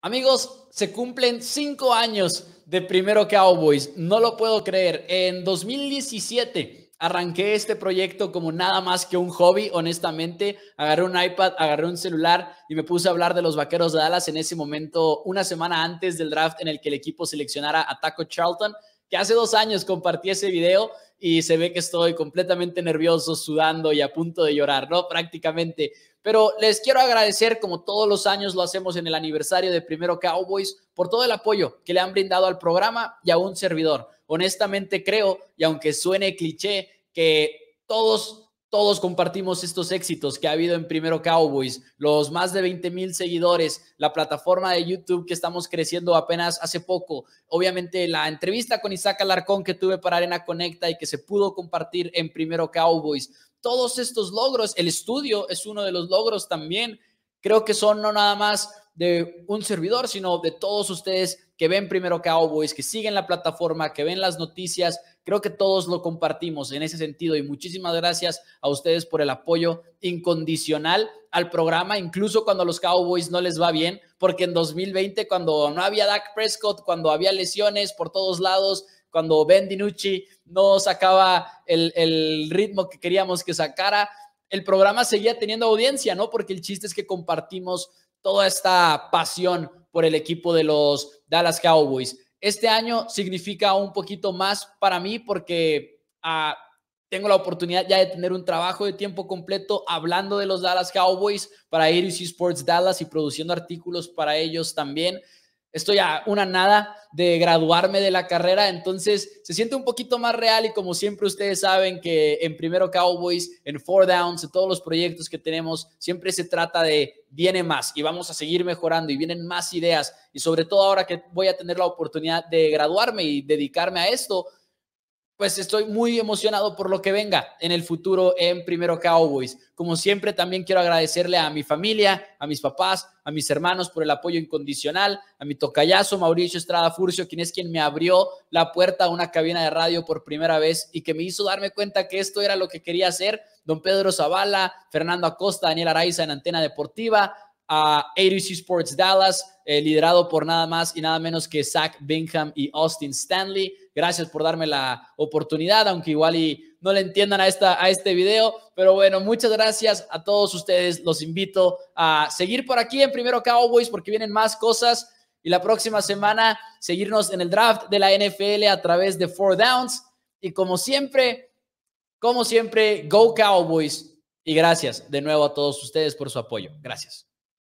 Amigos, se cumplen cinco años de Primero Cowboys. No lo puedo creer. En 2017 arranqué este proyecto como nada más que un hobby, honestamente. Agarré un iPad, agarré un celular y me puse a hablar de los Vaqueros de Dallas en ese momento, una semana antes del draft en el que el equipo seleccionara a Taco Charlton que hace dos años compartí ese video y se ve que estoy completamente nervioso, sudando y a punto de llorar, ¿no? Prácticamente. Pero les quiero agradecer, como todos los años lo hacemos en el aniversario de Primero Cowboys, por todo el apoyo que le han brindado al programa y a un servidor. Honestamente creo, y aunque suene cliché, que todos todos compartimos estos éxitos que ha habido en Primero Cowboys, los más de 20 mil seguidores, la plataforma de YouTube que estamos creciendo apenas hace poco, obviamente la entrevista con Isaac Alarcón que tuve para Arena Conecta y que se pudo compartir en Primero Cowboys. Todos estos logros, el estudio es uno de los logros también. Creo que son no nada más de un servidor, sino de todos ustedes que ven primero Cowboys, que siguen la plataforma, que ven las noticias. Creo que todos lo compartimos en ese sentido y muchísimas gracias a ustedes por el apoyo incondicional al programa, incluso cuando a los Cowboys no les va bien, porque en 2020, cuando no había Dak Prescott, cuando había lesiones por todos lados, cuando Ben DiNucci no sacaba el, el ritmo que queríamos que sacara, el programa seguía teniendo audiencia, ¿no? Porque el chiste es que compartimos toda esta pasión por el equipo de los Dallas Cowboys. Este año significa un poquito más para mí porque ah, tengo la oportunidad ya de tener un trabajo de tiempo completo hablando de los Dallas Cowboys para ADC Sports Dallas y produciendo artículos para ellos también. Estoy a una nada de graduarme de la carrera, entonces se siente un poquito más real y como siempre ustedes saben que en primero Cowboys, en Four Downs, en todos los proyectos que tenemos, siempre se trata de viene más y vamos a seguir mejorando y vienen más ideas y sobre todo ahora que voy a tener la oportunidad de graduarme y dedicarme a esto, pues estoy muy emocionado por lo que venga en el futuro en Primero Cowboys. Como siempre, también quiero agradecerle a mi familia, a mis papás, a mis hermanos por el apoyo incondicional, a mi tocayazo Mauricio Estrada Furcio, quien es quien me abrió la puerta a una cabina de radio por primera vez y que me hizo darme cuenta que esto era lo que quería hacer. Don Pedro Zavala, Fernando Acosta, Daniel Araiza en Antena Deportiva, a ADC Sports Dallas, eh, liderado por nada más y nada menos que Zach Bingham y Austin Stanley. Gracias por darme la oportunidad, aunque igual y no le entiendan a, esta, a este video. Pero bueno, muchas gracias a todos ustedes. Los invito a seguir por aquí en Primero Cowboys porque vienen más cosas. Y la próxima semana seguirnos en el draft de la NFL a través de Four Downs. Y como siempre, como siempre, Go Cowboys. Y gracias de nuevo a todos ustedes por su apoyo. Gracias.